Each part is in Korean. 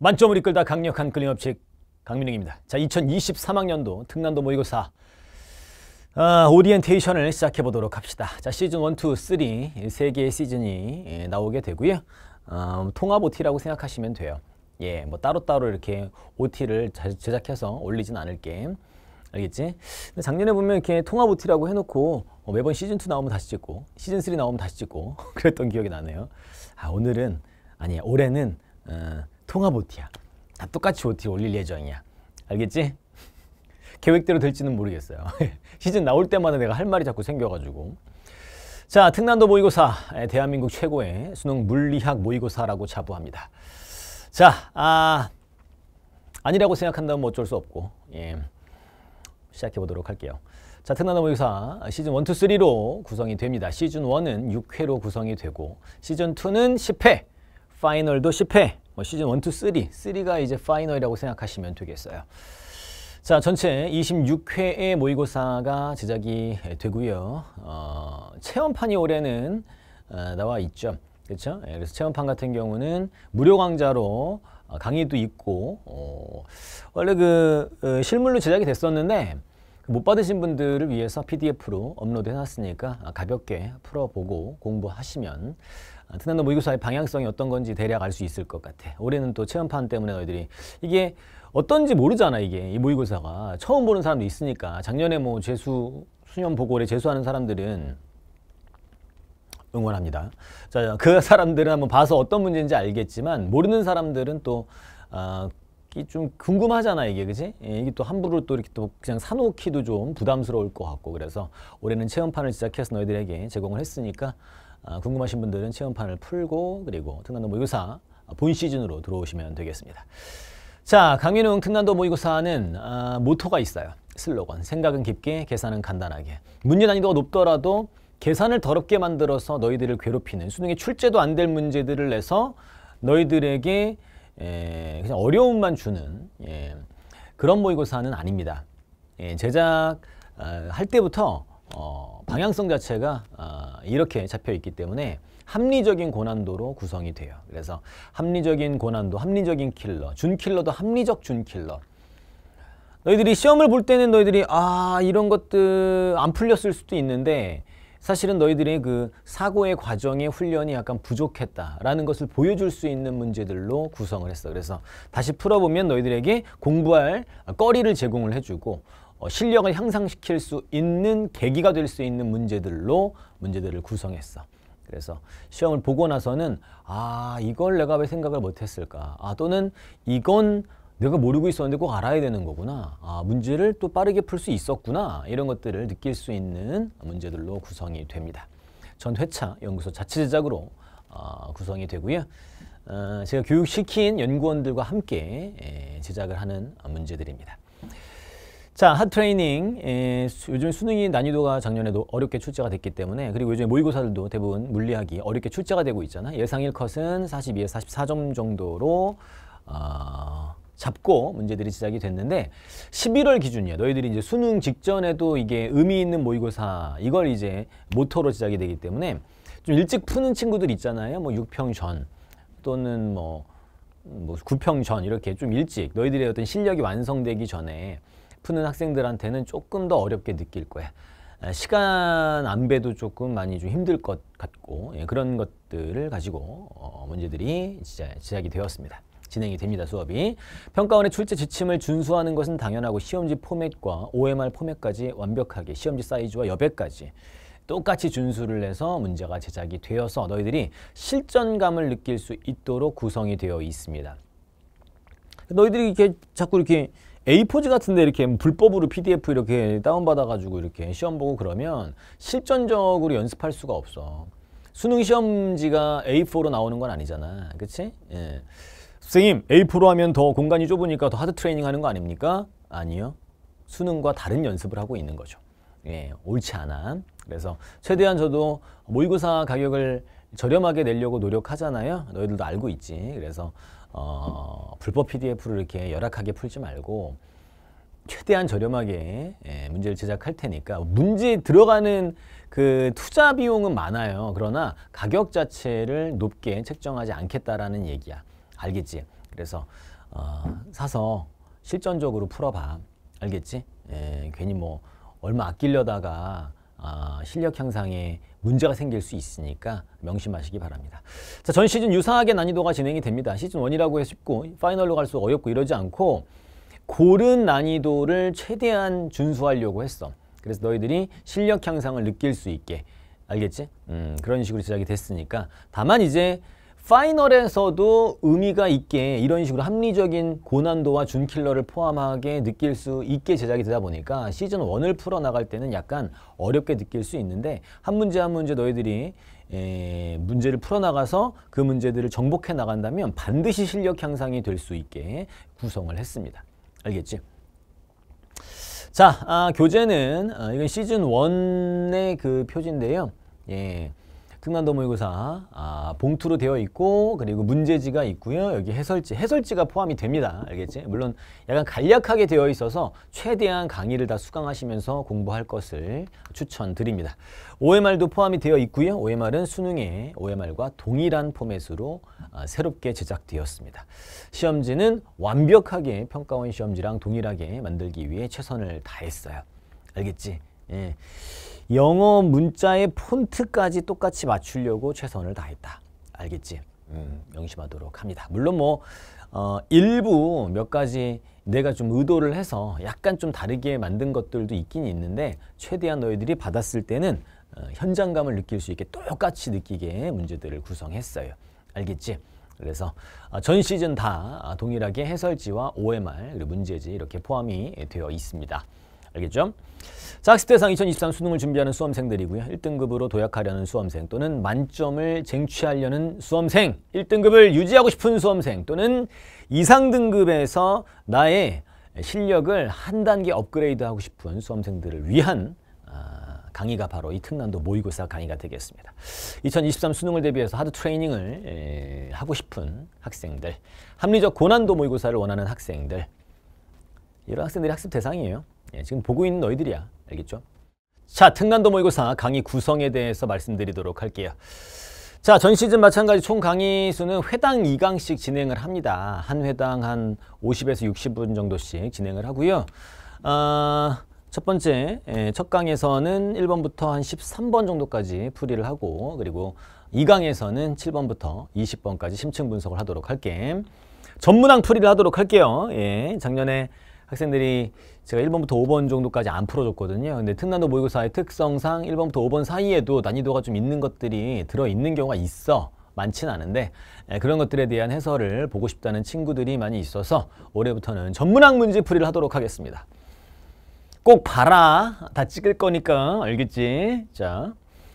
만점을 이끌다 강력한 끌림업체 강민웅입니다. 자, 2023학년도 특난도 모의고사 아, 오리엔테이션을 시작해 보도록 합시다. 자, 시즌 1, 2, 3, 세개의 시즌이 예, 나오게 되고요. 어, 통합 OT라고 생각하시면 돼요. 예, 뭐 따로따로 이렇게 OT를 제작해서 올리진 않을게. 알겠지? 작년에 보면 이렇게 통합 OT라고 해놓고 어, 매번 시즌2 나오면 다시 찍고 시즌3 나오면 다시 찍고 그랬던 기억이 나네요. 아, 오늘은, 아니, 올해는 어, 통합 OT야. 다 똑같이 OT 올릴 예정이야. 알겠지? 계획대로 될지는 모르겠어요. 시즌 나올 때마다 내가 할 말이 자꾸 생겨가지고. 자, 특난도 모의고사. 대한민국 최고의 수능 물리학 모의고사라고 자부합니다. 자, 아, 아니라고 생각한다면 뭐 어쩔 수 없고. 예. 시작해 보도록 할게요. 자, 특난도 모의고사 시즌 1, 2, 3로 구성이 됩니다. 시즌 1은 6회로 구성이 되고 시즌 2는 10회, 파이널도 10회, 뭐 시즌 1, 2, 3, 3가 이제 파이널이라고 생각하시면 되겠어요. 자, 전체 26회의 모의고사가 제작이 되고요. 어, 체험판이 올해는 어, 나와 있죠. 그렇죠? 그래서 체험판 같은 경우는 무료 강좌로 어, 강의도 있고 어, 원래 그, 그 실물로 제작이 됐었는데 그 못 받으신 분들을 위해서 PDF로 업로드 해놨으니까 아, 가볍게 풀어보고 공부하시면 특난도 아, 모의고사의 방향성이 어떤 건지 대략 알 수 있을 것 같아. 올해는 또 체험판 때문에 너희들이 이게 어떤지 모르잖아 이게 이 모의고사가 처음 보는 사람도 있으니까 작년에 뭐 재수 수년 보고를 재수하는 사람들은 응원합니다. 자, 그 사람들은 한번 봐서 어떤 문제인지 알겠지만 모르는 사람들은 또 아, 좀 궁금하잖아 이게 그지? 예, 이게 또 함부로 또 이렇게 또 그냥 사놓기도 좀 부담스러울 것 같고 그래서 올해는 체험판을 시작해서 너희들에게 제공을 했으니까 아, 궁금하신 분들은 체험판을 풀고 그리고 특난도 모의고사 본 시즌으로 들어오시면 되겠습니다. 자, 강민웅 특난도 모의고사는 아, 모토가 있어요. 슬로건, 생각은 깊게, 계산은 간단하게. 문제 난이도가 높더라도 계산을 더럽게 만들어서 너희들을 괴롭히는 수능에 출제도 안 될 문제들을 내서 너희들에게 에, 예, 그냥 어려움만 주는 예, 그런 모의고사는 아닙니다. 예, 제작 어, 할 때부터 어, 방향성 자체가 어, 이렇게 잡혀 있기 때문에 합리적인 고난도로 구성이 돼요. 그래서 합리적인 고난도, 합리적인 킬러, 준킬러도 합리적 준킬러. 너희들이 시험을 볼 때는 너희들이 아 이런 것들 안 풀렸을 수도 있는데 사실은 너희들의 그 사고의 과정의 훈련이 약간 부족했다라는 것을 보여줄 수 있는 문제들로 구성을 했어. 그래서 다시 풀어보면 너희들에게 공부할 거리를 아, 제공을 해주고 어, 실력을 향상시킬 수 있는 계기가 될 수 있는 문제들로 문제들을 구성했어. 그래서 시험을 보고 나서는 아 이걸 내가 왜 생각을 못했을까 아 또는 이건 내가 모르고 있었는데 꼭 알아야 되는 거구나 아 문제를 또 빠르게 풀 수 있었구나 이런 것들을 느낄 수 있는 문제들로 구성이 됩니다 전 회차 연구소 자체 제작으로 어, 구성이 되고요 어, 제가 교육시킨 연구원들과 함께 에, 예, 제작을 하는 문제들입니다 자, 핫트레이닝. 에, 예, 요즘 수능이 난이도가 작년에도 어렵게 출제가 됐기 때문에 그리고 요즘 모의고사들도 대부분 물리학이 어렵게 출제가 되고 있잖아. 예상 1컷은 42에 서 44점 정도로 어, 잡고 문제들이 시작이 됐는데 11월 기준이야. 너희들이 이제 수능 직전에도 이게 의미 있는 모의고사 이걸 이제 모터로 시작이 되기 때문에 좀 일찍 푸는 친구들 있잖아요. 뭐 6평 전 또는 뭐, 뭐 9평 전 이렇게 좀 일찍 너희들의 어떤 실력이 완성되기 전에 푸는 학생들한테는 조금 더 어렵게 느낄 거예요. 시간 안배도 조금 많이 좀 힘들 것 같고 예, 그런 것들을 가지고 어, 문제들이 제작, 이 되었습니다. 진행이 됩니다. 수업이. 평가원의 출제 지침을 준수하는 것은 당연하고 시험지 포맷과 OMR 포맷까지 완벽하게 시험지 사이즈와 여백까지 똑같이 준수를 해서 문제가 제작이 되어서 너희들이 실전감을 느낄 수 있도록 구성이 되어 있습니다. 너희들이 이렇게 자꾸 이렇게 A4지 같은데 이렇게 불법으로 PDF 이렇게 다운받아가지고 이렇게 시험 보고 그러면 실전적으로 연습할 수가 없어. 수능 시험지가 A4로 나오는 건 아니잖아. 그치? 예. 선생님, A4로 하면 더 공간이 좁으니까 더 하드 트레이닝 하는 거 아닙니까? 아니요. 수능과 다른 연습을 하고 있는 거죠. 예, 옳지 않아. 그래서 최대한 저도 모의고사 가격을 저렴하게 내려고 노력하잖아요. 너희들도 알고 있지. 그래서 어, 불법 PDF를 이렇게 열악하게 풀지 말고 최대한 저렴하게 예, 문제를 제작할 테니까 문제 들어가는 그 투자 비용은 많아요. 그러나 가격 자체를 높게 책정하지 않겠다라는 얘기야. 알겠지? 그래서 어, 사서 실전적으로 풀어봐. 알겠지? 예, 괜히 뭐 얼마 아끼려다가 아, 실력 향상에 문제가 생길 수 있으니까 명심하시기 바랍니다. 자, 전 시즌 유사하게 난이도가 진행이 됩니다. 시즌 원이라고 해서 쉽고 파이널로 갈수록 어렵고 이러지 않고 고른 난이도를 최대한 준수하려고 했어. 그래서 너희들이 실력 향상을 느낄 수 있게 알겠지? 음, 그런 식으로 제작이 됐으니까 다만 이제 파이널에서도 의미가 있게 이런 식으로 합리적인 고난도와 준킬러를 포함하게 느낄 수 있게 제작이 되다 보니까 시즌 1을 풀어나갈 때는 약간 어렵게 느낄 수 있는데 한 문제 한 문제 너희들이 에, 문제를 풀어나가서 그 문제들을 정복해 나간다면 반드시 실력 향상이 될 수 있게 구성을 했습니다. 알겠지? 자, 아, 교재는 아, 이건 시즌 1의그 표지인데요. 예. 특난도 모의고사 아, 봉투로 되어 있고 그리고 문제지가 있고요. 여기 해설지, 해설지가 포함이 됩니다. 알겠지? 물론 약간 간략하게 되어 있어서 최대한 강의를 다 수강하시면서 공부할 것을 추천드립니다. OMR도 포함이 되어 있고요. OMR은 수능의 OMR과 동일한 포맷으로 아, 새롭게 제작되었습니다. 시험지는 완벽하게 평가원 시험지랑 동일하게 만들기 위해 최선을 다했어요. 알겠지? 예. 영어 문자의 폰트까지 똑같이 맞추려고 최선을 다했다. 알겠지? 음, 명심하도록 합니다. 물론 뭐 어, 일부 몇 가지 내가 좀 의도를 해서 약간 좀 다르게 만든 것들도 있긴 있는데 최대한 너희들이 받았을 때는 어, 현장감을 느낄 수 있게 똑같이 느끼게 문제들을 구성했어요. 알겠지? 그래서 어, 전 시즌 다 동일하게 해설지와 OMR, 문제지 이렇게 포함이 되어 있습니다. 알겠죠? 자, 학습 대상 2023 수능을 준비하는 수험생들이고요. 1등급으로 도약하려는 수험생 또는 만점을 쟁취하려는 수험생, 1등급을 유지하고 싶은 수험생 또는 이상 등급에서 나의 실력을 한 단계 업그레이드하고 싶은 수험생들을 위한 아, 강의가 바로 이 특난도 모의고사 강의가 되겠습니다. 2023 수능을 대비해서 하드 트레이닝을 하고 싶은 학생들, 합리적 고난도 모의고사를 원하는 학생들, 이런 학생들이 학습 대상이에요. 예, 지금 보고 있는 너희들이야. 알겠죠? 자, 특난도 모의고사 강의 구성에 대해서 말씀드리도록 할게요. 자, 전 시즌 마찬가지 총 강의 수는 회당 2강씩 진행을 합니다. 한 회당 한 50에서 60분 정도씩 진행을 하고요. 아, 첫 번째, 예, 첫 강에서는 1번부터 한 13번 정도까지 풀이를 하고 그리고 2강에서는 7번부터 20번까지 심층 분석을 하도록 할게. 전문항 풀이를 하도록 할게요. 예, 작년에 학생들이 제가 1번부터 5번 정도까지 안 풀어줬거든요. 근데 특난도 모의고사의 특성상 1번부터 5번 사이에도 난이도가 좀 있는 것들이 들어있는 경우가 있어. 많진 않은데 예, 그런 것들에 대한 해설을 보고 싶다는 친구들이 많이 있어서 올해부터는 전문학 문제 풀이를 하도록 하겠습니다. 꼭 봐라. 다 찍을 거니까 알겠지? 자,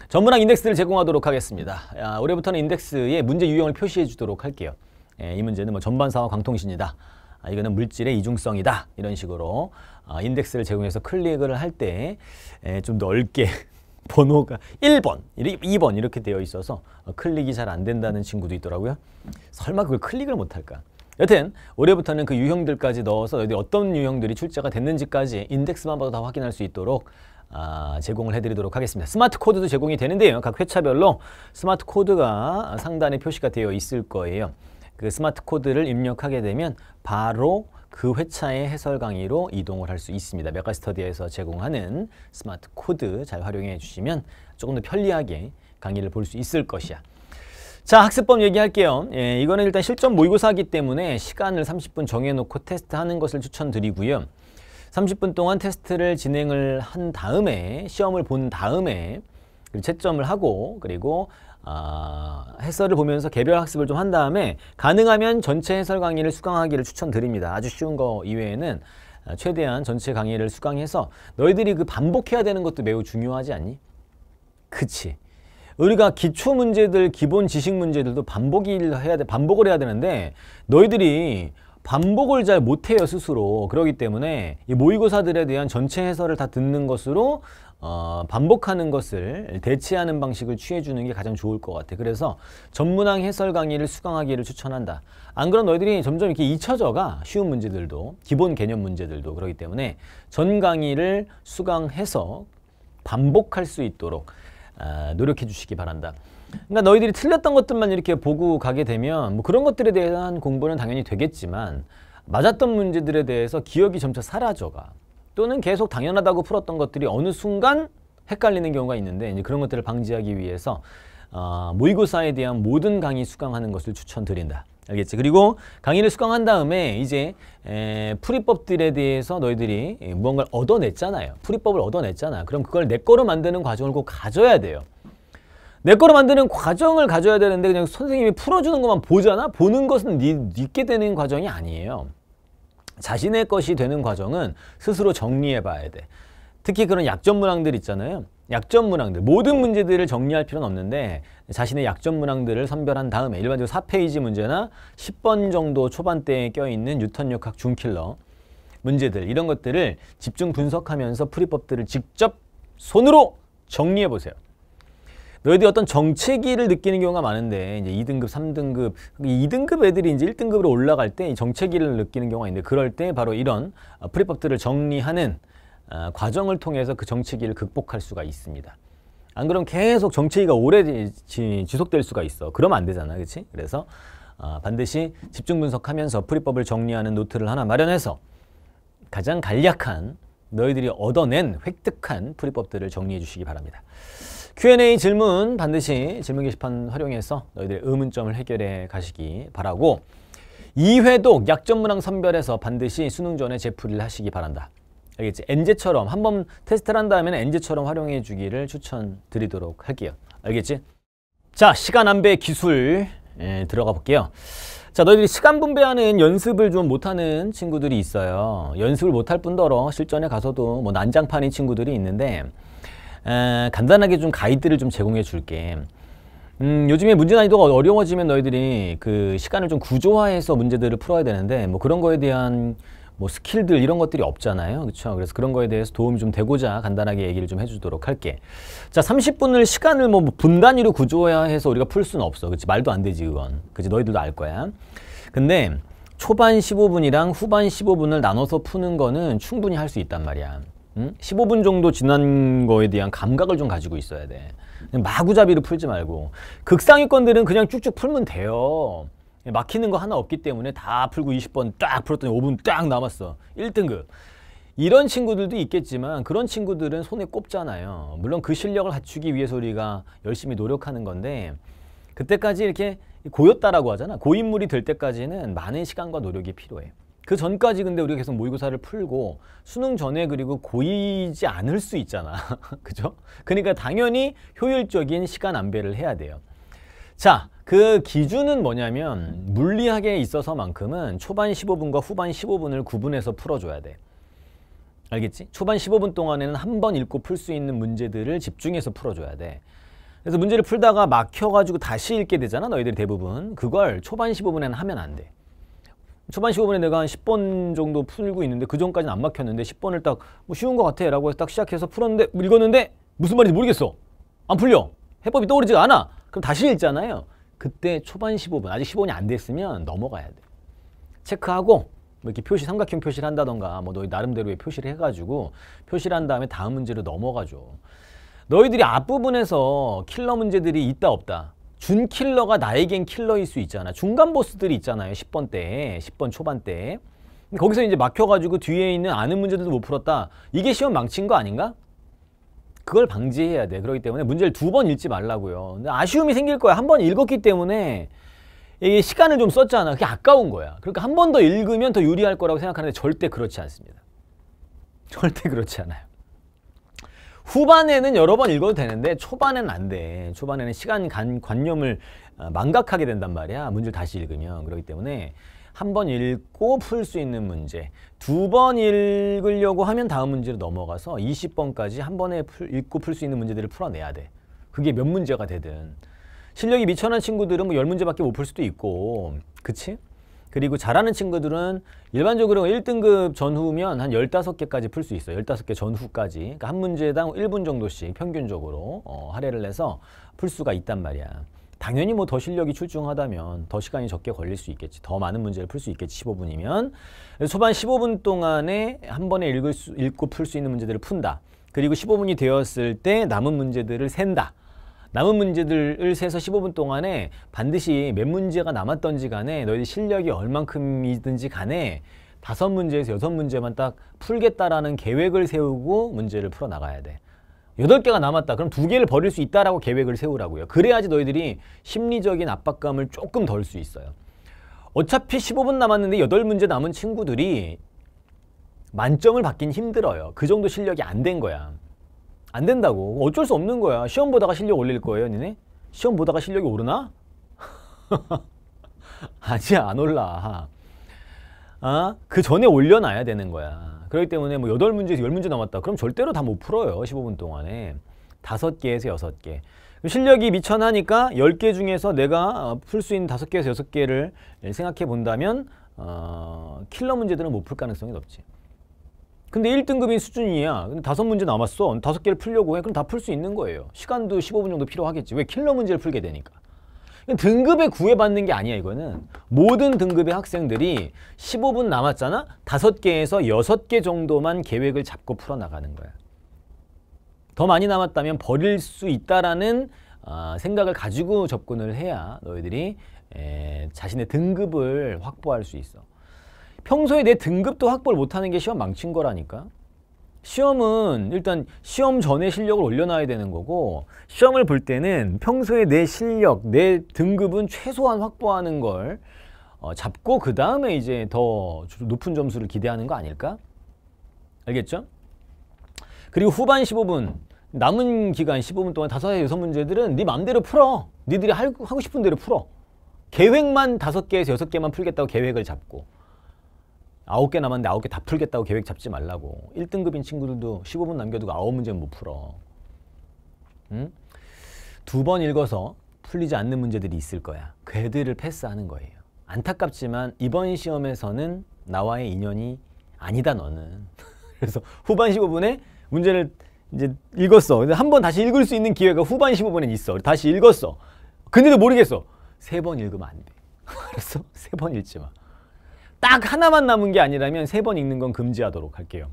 전문학 인덱스를 제공하도록 하겠습니다. 야, 아, 올해부터는 인덱스의 문제 유형을 표시해 주도록 할게요. 예, 이 문제는 뭐 전반사와 광통신이다. 아, 이거는 물질의 이중성이다. 이런 식으로 아, 인덱스를 제공해서 클릭을 할 때 좀 넓게 번호가 1번, 2번 이렇게 되어 있어서 어, 클릭이 잘 안 된다는 친구도 있더라고요. 설마 그걸 클릭을 못할까? 여튼 올해부터는 그 유형들까지 넣어서 어떤 유형들이 출제가 됐는지까지 인덱스만 봐도 다 확인할 수 있도록 아, 제공을 해드리도록 하겠습니다. 스마트 코드도 제공이 되는데요. 각 회차별로 스마트 코드가 상단에 표시가 되어 있을 거예요. 그 스마트 코드를 입력하게 되면 바로 그 회차의 해설 강의로 이동을 할 수 있습니다. 메가스터디에서 제공하는 스마트 코드 잘 활용해 주시면 조금 더 편리하게 강의를 볼 수 있을 것이야. 자 학습법 얘기할게요. 예, 이거는 일단 실전 모의고사기 때문에 시간을 30분 정해놓고 테스트하는 것을 추천드리고요. 30분 동안 테스트를 진행을 한 다음에 시험을 본 다음에 채점을 하고 그리고 아, 해설을 보면서 개별 학습을 좀 한 다음에 가능하면 전체 해설 강의를 수강하기를 추천드립니다. 아주 쉬운 거 이외에는 아, 최대한 전체 강의를 수강해서 너희들이 그 반복해야 되는 것도 매우 중요하지 않니? 그치. 우리가 기초 문제들, 기본 지식 문제들도 반복을 해야 돼, 반복을 해야 되는데 너희들이 반복을 잘 못해요 스스로 그러기 때문에 이 모의고사들에 대한 전체 해설을 다 듣는 것으로 어, 반복하는 것을 대체하는 방식을 취해주는 게 가장 좋을 것 같아. 그래서 전문항 해설 강의를 수강하기를 추천한다. 안 그럼 너희들이 점점 이렇게 잊혀져가 쉬운 문제들도 기본 개념 문제들도 그렇기 때문에 전 강의를 수강해서 반복할 수 있도록 아, 노력해 주시기 바란다. 그러니까 너희들이 틀렸던 것들만 이렇게 보고 가게 되면 뭐 그런 것들에 대한 공부는 당연히 되겠지만 맞았던 문제들에 대해서 기억이 점차 사라져가. 또는 계속 당연하다고 풀었던 것들이 어느 순간 헷갈리는 경우가 있는데 이제 그런 것들을 방지하기 위해서 어, 모의고사에 대한 모든 강의 수강하는 것을 추천드린다. 알겠지? 그리고 강의를 수강한 다음에 이제 에, 풀이법들에 대해서 너희들이 예, 무언가를 얻어냈잖아요. 풀이법을 얻어냈잖아. 그럼 그걸 내 거로 만드는 과정을 꼭 가져야 돼요. 내 거로 만드는 과정을 가져야 되는데 그냥 선생님이 풀어주는 것만 보잖아? 보는 것은 니, 니게 되는 과정이 아니에요. 자신의 것이 되는 과정은 스스로 정리해 봐야 돼. 특히 그런 약점 문항들 있잖아요. 약점 문항들 모든 문제들을 정리할 필요는 없는데 자신의 약점 문항들을 선별한 다음에 일반적으로 4페이지 문제나 10번 정도 초반대에 껴있는 뉴턴역학 중킬러 문제들 이런 것들을 집중 분석하면서 풀이법들을 직접 손으로 정리해 보세요. 너희들이 어떤 정체기를 느끼는 경우가 많은데 이제 2등급, 3등급, 2등급 애들이 이제 1등급으로 올라갈 때 정체기를 느끼는 경우가 있는데 그럴 때 바로 이런 어, 프리법들을 정리하는 어, 과정을 통해서 그 정체기를 극복할 수가 있습니다. 안 그럼 계속 정체기가 오래 지, 속될 수가 있어. 그러면 안 되잖아. 그렇지? 그래서 어, 반드시 집중 분석하면서 프리법을 정리하는 노트를 하나 마련해서 가장 간략한 너희들이 얻어낸 획득한 프리법들을 정리해 주시기 바랍니다. Q&A 질문 반드시 질문 게시판 활용해서 너희들의 의문점을 해결해 가시기 바라고 2회독 약점문항 선별해서 반드시 수능 전에 제풀이를 하시기 바란다. 알겠지? 엔제처럼 한번 테스트를 한 다음에는 엔제처럼 활용해 주기를 추천드리도록 할게요. 알겠지? 자, 시간 안배 기술 에, 예, 들어가 볼게요. 자, 너희들이 시간 분배하는 연습을 좀 못하는 친구들이 있어요. 연습을 못할 뿐더러 실전에 가서도 뭐 난장판인 친구들이 있는데 에, 간단하게 좀 가이드를 좀 제공해 줄게. 음, 요즘에 문제 난이도가 어려워지면 너희들이 그 시간을 좀 구조화해서 문제들을 풀어야 되는데 뭐 그런 거에 대한 뭐 스킬들 이런 것들이 없잖아요. 그렇죠? 그래서 그런 거에 대해서 도움이 좀 되고자 간단하게 얘기를 좀 해주도록 할게. 자, 30분을 시간을 뭐 분단위로 구조화해서 우리가 풀 수는 없어. 그렇지? 말도 안 되지 그건. 그지? 너희들도 알 거야. 근데 초반 15분이랑 후반 15분을 나눠서 푸는 거는 충분히 할 수 있단 말이야. 음? 15분 정도 지난 거에 대한 감각을 좀 가지고 있어야 돼. 마구잡이로 풀지 말고. 극상위권들은 그냥 쭉쭉 풀면 돼요. 막히는 거 하나 없기 때문에 다 풀고 20번 딱 풀었더니 5분 딱 남았어. 1등급. 이런 친구들도 있겠지만 그런 친구들은 손에 꼽잖아요. 물론 그 실력을 갖추기 위해서 우리가 열심히 노력하는 건데 그때까지 이렇게 고였다라고 하잖아. 고인물이 될 때까지는 많은 시간과 노력이 필요해. 그 전까지 근데 우리가 계속 모의고사를 풀고 수능 전에 그리고 고이지 않을 수 있잖아. 그죠? 그러니까 당연히 효율적인 시간 안배를 해야 돼요. 자, 그 기준은 뭐냐면 물리학에 있어서만큼은 초반 15분과 후반 15분을 구분해서 풀어줘야 돼. 알겠지? 초반 15분 동안에는 한 번 읽고 풀 수 있는 문제들을 집중해서 풀어줘야 돼. 그래서 문제를 풀다가 막혀가지고 다시 읽게 되잖아, 너희들 대부분. 그걸 초반 15분에는 하면 안 돼. 초반 15분에 내가 한 10번 정도 풀고 있는데 그 전까지는 안 막혔는데 10번을 딱뭐 쉬운 것 같아 라고 해서 딱 시작해서 풀었는데 뭐 읽었는데 무슨 말인지 모르겠어 안 풀려 해법이 떠오르지가 않아 그럼 다시 읽잖아요 그때 초반 15분 아직 15분이 안 됐으면 넘어가야 돼 체크하고 뭐 이렇게 표시 삼각형 표시를 한다던가 뭐 너희 나름대로의 표시를 해가지고 표시를 한 다음에 다음 문제로 넘어가죠 너희들이 앞부분에서 킬러 문제들이 있다 없다 준 킬러가 나에겐 킬러일 수 있잖아. 중간 보스들이 있잖아요. 10번 때, 10번 초반 때. 거기서 이제 막혀가지고 뒤에 있는 아는 문제들도 못 풀었다. 이게 시험 망친 거 아닌가? 그걸 방지해야 돼. 그렇기 때문에 문제를 두 번 읽지 말라고요. 근데 아쉬움이 생길 거야. 한 번 읽었기 때문에 이게 시간을 좀 썼잖아. 그게 아까운 거야. 그러니까 한 번 더 읽으면 더 유리할 거라고 생각하는데 절대 그렇지 않습니다. 절대 그렇지 않아요. 후반에는 여러 번 읽어도 되는데 초반에는 안 돼. 초반에는 시간 간, 관념을 어, 망각하게 된단 말이야. 문제를 다시 읽으면. 그렇기 때문에 한 번 읽고 풀 수 있는 문제. 두 번 읽으려고 하면 다음 문제로 넘어가서 20번까지 한 번에 풀, 읽고 풀 수 있는 문제들을 풀어내야 돼. 그게 몇 문제가 되든. 실력이 미천한 친구들은 뭐0문제밖에못 풀 수도 있고. 그치? 그리고 잘하는 친구들은 일반적으로 1등급 전후면 한 15개까지 풀 수 있어요. 15개 전후까지. 그러니까 한 문제당 1분 정도씩 평균적으로 어, 할애를 해서 풀 수가 있단 말이야. 당연히 뭐 더 실력이 출중하다면 더 시간이 적게 걸릴 수 있겠지. 더 많은 문제를 풀 수 있겠지. 15분이면. 소반 15분 동안에 한 번에 읽을 수, 읽고 풀 수 있는 문제들을 푼다. 그리고 15분이 되었을 때 남은 문제들을 센다. 남은 문제들을 세서 15분 동안에 반드시 몇 문제가 남았던지 간에 너희 실력이 얼만큼이든지 간에 다섯 문제에서 여섯 문제만 딱 풀겠다라는 계획을 세우고 문제를 풀어나가야 돼. 여덟 개가 남았다. 그럼 두 개를 버릴 수 있다라고 계획을 세우라고요. 그래야지 너희들이 심리적인 압박감을 조금 덜 수 있어요. 어차피 15분 남았는데 여덟 문제 남은 친구들이 만점을 받긴 힘들어요. 그 정도 실력이 안 된 거야. 안 된다고. 어쩔 수 없는 거야. 시험 보다가 실력 올릴 거예요, 니네? 시험 보다가 실력이 오르나? 아직 안 올라. 아, 그 전에 올려놔야 되는 거야. 그렇기 때문에 뭐 8문제에서 10문제 남았다. 그럼 절대로 다 못 풀어요. 15분 동안에. 5개에서 6개. 실력이 미천하니까 10개 중에서 내가 어, 풀수 있는 5개에서 6개를 생각해 본다면 어, 킬러 문제들은 못 풀 가능성이 높지. 근데 1등급인 수준이야. 다섯 문제 남았어. 다섯 개를 풀려고 해. 그럼 다 풀 수 있는 거예요. 시간도 15분 정도 필요하겠지. 왜 킬러 문제를 풀게 되니까. 등급에 구애받는 게 아니야 이거는 모든 등급의 학생들이 15분 남았잖아 다섯 개에서 여섯 개 정도만 계획을 잡고 풀어나가는 거야 더 많이 남았다면 버릴 수 있다라는 어, 생각을 가지고 접근을 해야 너희들이 에, 자신의 등급을 확보할 수 있어 평소에 내 등급도 확보를 못하는 게 시험 망친 거라니까. 시험은 일단 시험 전에 실력을 올려놔야 되는 거고 시험을 볼 때는 평소에 내 실력, 내 등급은 최소한 확보하는 걸 어, 잡고 그 다음에 이제 더 높은 점수를 기대하는 거 아닐까? 알겠죠? 그리고 후반 15분 남은 기간 15분 동안 다섯 여섯 문제들은 네 맘대로 풀어. 니들이 할, 하고 싶은 대로 풀어. 계획만 다섯 개에서 여섯 개만 풀겠다고 계획을 잡고 아홉 개 남았는데 아홉 개 다 풀겠다고 계획 잡지 말라고. 1등급인 친구들도 15분 남겨두고 아홉 문제는 못 풀어. 응? 두 번 읽어서 풀리지 않는 문제들이 있을 거야. 그들을 패스하는 거예요. 안타깝지만 이번 시험에서는 나와의 인연이 아니다 너는. 그래서 후반 15분에 문제를 이제 읽었어. 근데 한 번 다시 읽을 수 있는 기회가 후반 15분엔 있어. 다시 읽었어. 근데도 모르겠어. 세 번 읽으면 안 돼. 그래서 세번 읽지 마. 딱 하나만 남은 게 아니라면 세 번 읽는 건 금지하도록 할게요.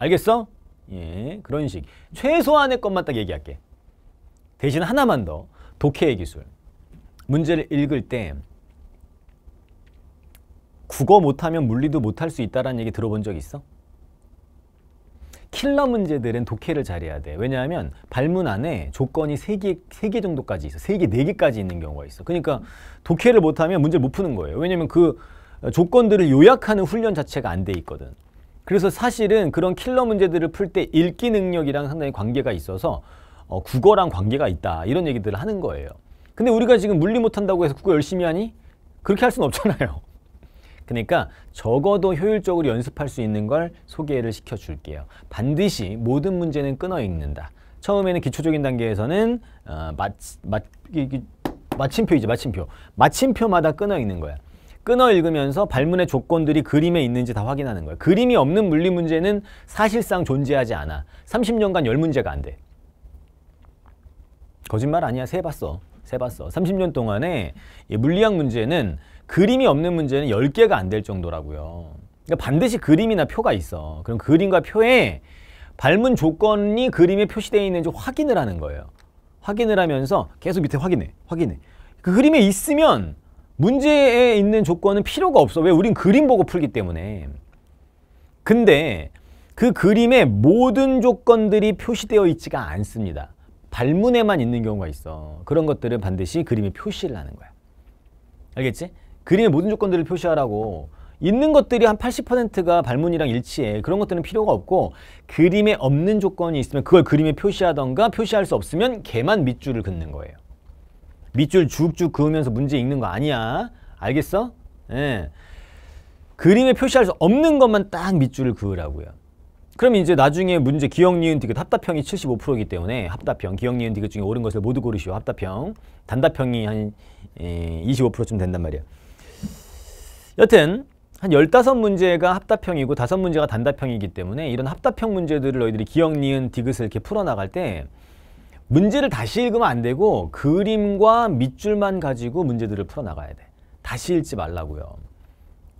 알겠어? 예, 그런 식. 최소한의 것만 딱 얘기할게. 대신 하나만 더. 독해의 기술. 문제를 읽을 때 국어 못하면 물리도 못할 수 있다라는 얘기 들어본 적 있어? 킬러 문제들은 독해를 잘해야 돼. 왜냐하면 발문 안에 조건이 세 개 세 개 정도까지 있어. 세 개 네개까지 있는 경우가 있어. 그러니까 독해를 못하면 문제를 못 푸는 거예요. 왜냐면 하그 조건들을 요약하는 훈련 자체가 안 돼 있거든. 그래서 사실은 그런 킬러 문제들을 풀 때 읽기 능력이랑 상당히 관계가 있어서 어, 국어랑 관계가 있다 이런 얘기들을 하는 거예요. 근데 우리가 지금 물리 못한다고 해서 국어 열심히 하니? 그렇게 할 수는 없잖아요. 그러니까 적어도 효율적으로 연습할 수 있는 걸 소개를 시켜줄게요. 반드시 모든 문제는 끊어 읽는다. 처음에는 기초적인 단계에서는 어, 마 마, 마침표이죠. 마침표. 마침표마다 끊어 읽는 거야. 끊어 읽으면서 발문의 조건들이 그림에 있는지 다 확인하는 거예요. 그림이 없는 물리 문제는 사실상 존재하지 않아. 30년간 열문제가안 돼. 거짓말 아니야. 세 봤어. 세 봤어. 30년 동안에 물리학 문제는 그림이 없는 문제는 10개가 안 될 정도라고요. 그러니까 반드시 그림이나 표가 있어. 그럼 그림과 표에 발문 조건이 그림에 표시되어 있는지 확인을 하는 거예요. 확인을 하면서 계속 밑에 확인해. 확인해. 그 그림에 있으면 문제에 있는 조건은 필요가 없어. 왜? 우린 그림 보고 풀기 때문에. 근데 그 그림의 모든 조건들이 표시되어 있지가 않습니다. 발문에만 있는 경우가 있어. 그런 것들은 반드시 그림에 표시를 하는 거야. 알겠지? 그림의 모든 조건들을 표시하라고 있는 것들이 한 80%가 발문이랑 일치해. 그런 것들은 필요가 없고 그림에 없는 조건이 있으면 그걸 그림에 표시하던가 표시할 수 없으면 개만 밑줄을 긋는 거예요. 밑줄 쭉쭉 그으면서 문제 읽는 거 아니야. 알겠어? 예. 그림에 표시할 수 없는 것만 딱 밑줄을 그으라고요. 그럼 이제 나중에 문제 기억 니은 디귿 합답형이 75%이기 때문에 합답형 기억 니은 디귿 중에 옳은 것을 모두 고르시오 합답형 단답형이 한 25%쯤 예, 된단 말이야 여튼 한 15문제가 합답형이고 5문제가 단답형이기 때문에 이런 합답형 문제들을 너희들이 기억 니은 디귿을 이렇게 풀어나갈 때 문제를 다시 읽으면 안 되고 그림과 밑줄만 가지고 문제들을 풀어나가야 돼. 다시 읽지 말라고요.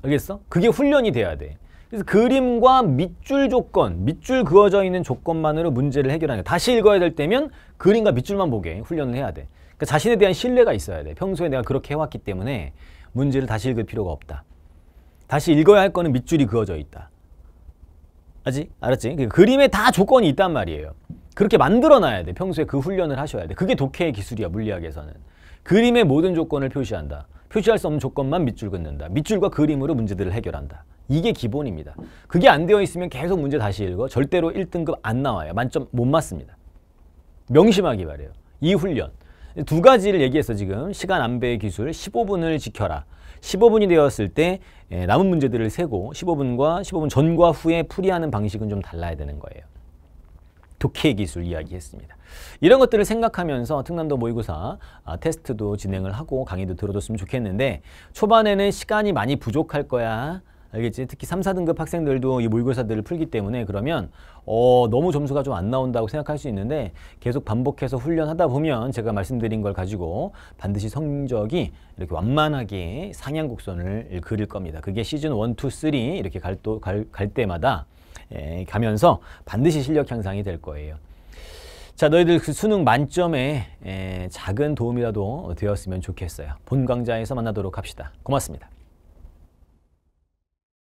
알겠어? 그게 훈련이 돼야 돼. 그래서 그림과 밑줄 조건, 밑줄 그어져 있는 조건만으로 문제를 해결하는 거야. 다시 읽어야 될 때면 그림과 밑줄만 보게 훈련을 해야 돼. 그러니까 자신에 대한 신뢰가 있어야 돼. 평소에 내가 그렇게 해왔기 때문에 문제를 다시 읽을 필요가 없다. 다시 읽어야 할 거는 밑줄이 그어져 있다. 아지? 알았지? 그러니까 그림에 다 조건이 있단 말이에요. 그렇게 만들어놔야 돼. 평소에 그 훈련을 하셔야 돼. 그게 독해의 기술이야, 물리학에서는. 그림의 모든 조건을 표시한다. 표시할 수 없는 조건만 밑줄 긋는다. 밑줄과 그림으로 문제들을 해결한다. 이게 기본입니다. 그게 안 되어 있으면 계속 문제 다시 읽어. 절대로 1등급 안 나와요. 만점 못 맞습니다. 명심하기 바래요. 이 훈련. 두 가지를 얘기해서 지금. 시간 안배의 기술 15분을 지켜라. 15분이 되었을 때 예, 남은 문제들을 세고 15분과 15분 전과 후에 풀이하는 방식은 좀 달라야 되는 거예요. 독해 기술 이야기했습니다. 이런 것들을 생각하면서 특남도 모의고사 아, 테스트도 진행을 하고 강의도 들어줬으면 좋겠는데 초반에는 시간이 많이 부족할 거야. 알겠지? 특히 3, 4등급 학생들도 이 모의고사들을 풀기 때문에 그러면 어, 너무 점수가 좀 안 나온다고 생각할 수 있는데 계속 반복해서 훈련하다 보면 제가 말씀드린 걸 가지고 반드시 성적이 이렇게 완만하게 상향 곡선을 그릴 겁니다. 그게 시즌 1, 2, 3 이렇게 갈, 또, 갈, 갈 때마다 예, 가면서 반드시 실력 향상이 될 거예요. 자, 너희들 그 수능 만점에 에, 예, 작은 도움이라도 되었으면 좋겠어요. 본 강좌에서 만나도록 합시다. 고맙습니다.